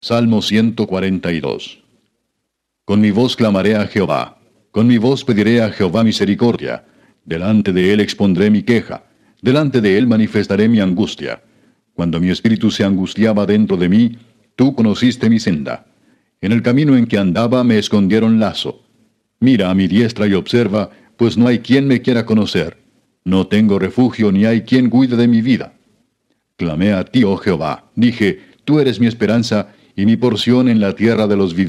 Salmo 142. Con mi voz clamaré a Jehová, con mi voz pediré a Jehová misericordia, delante de él expondré mi queja, delante de él manifestaré mi angustia. Cuando mi espíritu se angustiaba dentro de mí, tú conociste mi senda. En el camino en que andaba me escondieron lazo. Mira a mi diestra y observa, pues no hay quien me quiera conocer. No tengo refugio ni hay quien cuide de mi vida. Clamé a ti, oh Jehová, dije, tú eres mi esperanza, y mi porción en la tierra de los vivos.